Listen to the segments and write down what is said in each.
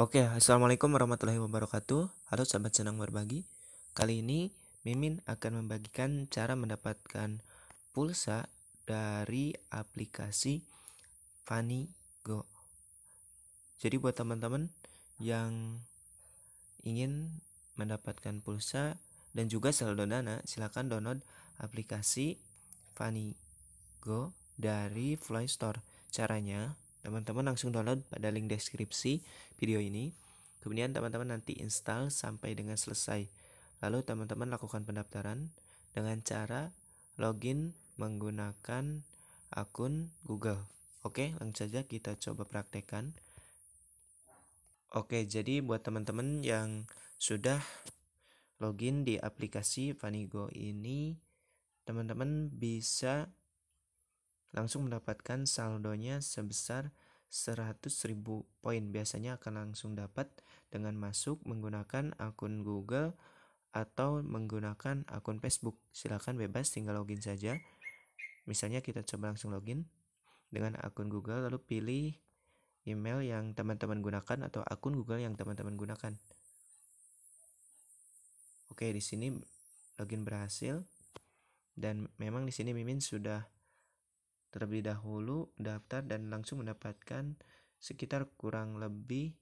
Oke, Assalamualaikum warahmatullahi wabarakatuh. Halo sahabat senang berbagi. Kali ini Mimin akan membagikan cara mendapatkan pulsa dari aplikasi Funny Go. Jadi buat teman-teman yang ingin mendapatkan pulsa dan juga saldo dana, Silahkan download aplikasi Funny Go dari Play Store. Caranya, Teman-teman langsung download pada link deskripsi video ini. Kemudian teman-teman nanti install sampai dengan selesai. Lalu teman-teman lakukan pendaftaran dengan cara login menggunakan akun Google. Oke, langsung saja kita coba praktekkan. Oke, jadi buat teman-teman yang sudah login di aplikasi Vanigo ini, teman-teman bisa langsung mendapatkan saldonya sebesar 100.000 poin. Biasanya akan langsung dapat dengan masuk menggunakan akun Google atau menggunakan akun Facebook. Silahkan bebas tinggal login saja. Misalnya kita coba langsung login dengan akun Google lalu pilih email yang teman-teman gunakan atau akun Google yang teman-teman gunakan. Oke, di sini login berhasil dan memang di sini Mimin sudah terlebih dahulu daftar dan langsung mendapatkan sekitar kurang lebih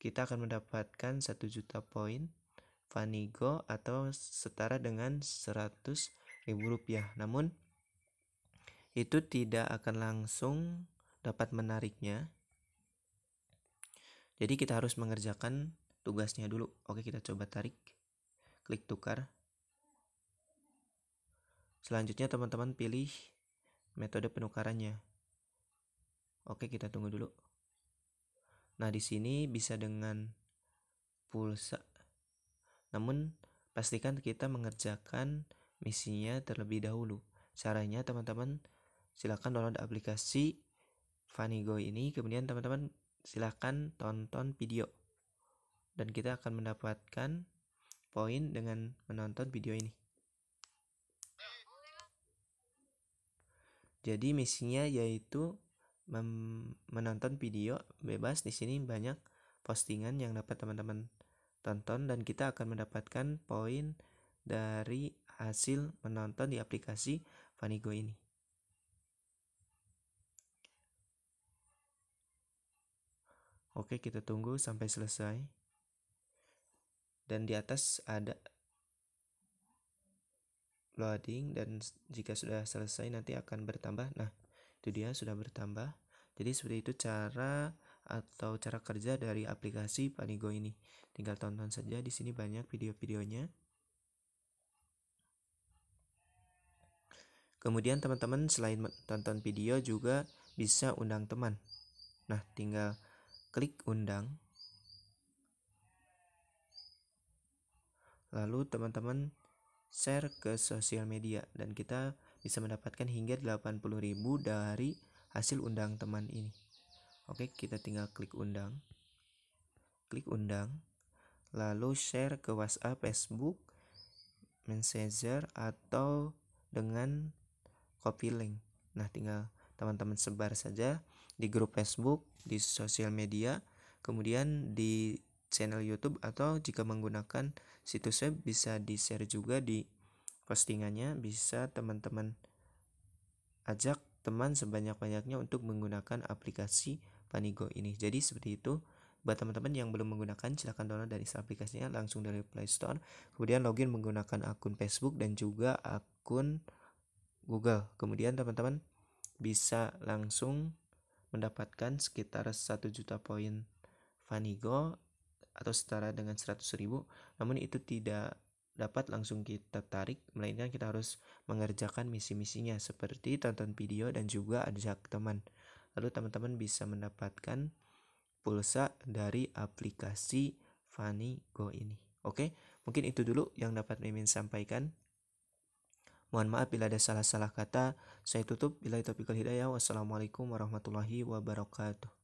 kita akan mendapatkan 1 juta poin Vanigo atau setara dengan 100 ribu rupiah namun itu tidak akan langsung dapat menariknya jadi kita harus mengerjakan tugasnya dulu oke kita coba tarik klik tukar Selanjutnya teman-teman pilih metode penukarannya. Oke, kita tunggu dulu. Nah, di sini bisa dengan pulsa. Namun pastikan kita mengerjakan misinya terlebih dahulu. Caranya teman-teman silakan download aplikasi Vanigo ini, kemudian teman-teman silakan tonton video. Dan kita akan mendapatkan poin dengan menonton video ini. Jadi misinya yaitu menonton video bebas di sini banyak postingan yang dapat teman-teman tonton dan kita akan mendapatkan poin dari hasil menonton di aplikasi Vanigo ini. Oke, kita tunggu sampai selesai. Dan di atas ada loading dan jika sudah selesai nanti akan bertambah nah itu dia sudah bertambah jadi seperti itu cara atau cara kerja dari aplikasi Panigo ini tinggal tonton saja di sini banyak video-videonya kemudian teman-teman selain tonton video juga bisa undang teman nah tinggal klik undang lalu teman-teman share ke sosial media dan kita bisa mendapatkan hingga 80.000 dari hasil undang teman ini. Oke, kita tinggal klik undang. Klik undang, lalu share ke WhatsApp, Facebook, Messenger atau dengan copy link. Nah, tinggal teman-teman sebar saja di grup Facebook, di sosial media, kemudian di channel YouTube atau jika menggunakan situs web bisa di-share juga di postingannya bisa teman-teman ajak teman sebanyak-banyaknya untuk menggunakan aplikasi Panigo ini. Jadi seperti itu buat teman-teman yang belum menggunakan silahkan download dari aplikasinya langsung dari Play Store kemudian login menggunakan akun Facebook dan juga akun Google kemudian teman-teman bisa langsung mendapatkan sekitar satu juta poin Vanigo atau setara dengan 100 ribu, namun itu tidak dapat langsung kita tarik, melainkan kita harus mengerjakan misi-misinya seperti tonton video dan juga ajak teman. Lalu teman-teman bisa mendapatkan pulsa dari aplikasi Funny Go ini. Oke, mungkin itu dulu yang dapat Mimin sampaikan. Mohon maaf bila ada salah-salah kata. Saya tutup. Bila itu hidayah. Wassalamualaikum warahmatullahi wabarakatuh.